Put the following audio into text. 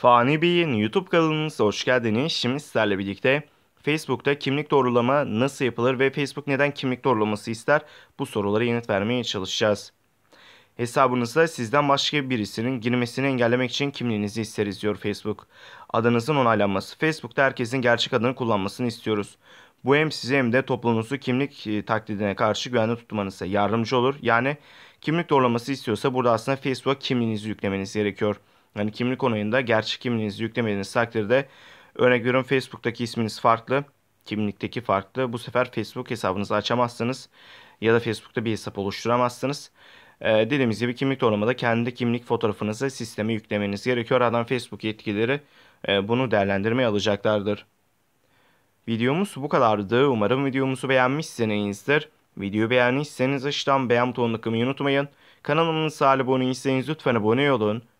Fani Bey'in YouTube kanalınıza hoş geldiniz. Şimdi sizlerle birlikte Facebook'ta kimlik doğrulama nasıl yapılır ve Facebook neden kimlik doğrulaması ister bu sorulara yanıt vermeye çalışacağız. Hesabınıza sizden başka birisinin girmesini engellemek için kimliğinizi isteriz diyor Facebook. Adınızın onaylanması. Facebook'ta herkesin gerçek adını kullanmasını istiyoruz. Bu hem size hem de toplumunuzu kimlik e, taklidine karşı güvenli tutmanıza yardımcı olur. Yani kimlik doğrulaması istiyorsa burada aslında Facebook'a kimliğinizi yüklemeniz gerekiyor. Yani kimlik onayında gerçek kimliğinizi yüklemediğiniz takdirde örnek veriyorum Facebook'taki isminiz farklı, kimlikteki farklı. Bu sefer Facebook hesabınızı açamazsınız ya da Facebook'ta bir hesap oluşturamazsınız. Ee, dediğimiz gibi kimlik doğrulamada kendi kimlik fotoğrafınızı sisteme yüklemeniz gerekiyor. Oradan Facebook yetkilileri e, bunu değerlendirmeye alacaklardır. Videomuz bu kadardı. Umarım videomuzu beğenmişsinizdir. Videoyu beğendiyseniz aşağıdan beğen butonuna tıklamayı unutmayın. Kanalımıza abone değilseniz lütfen abone olun.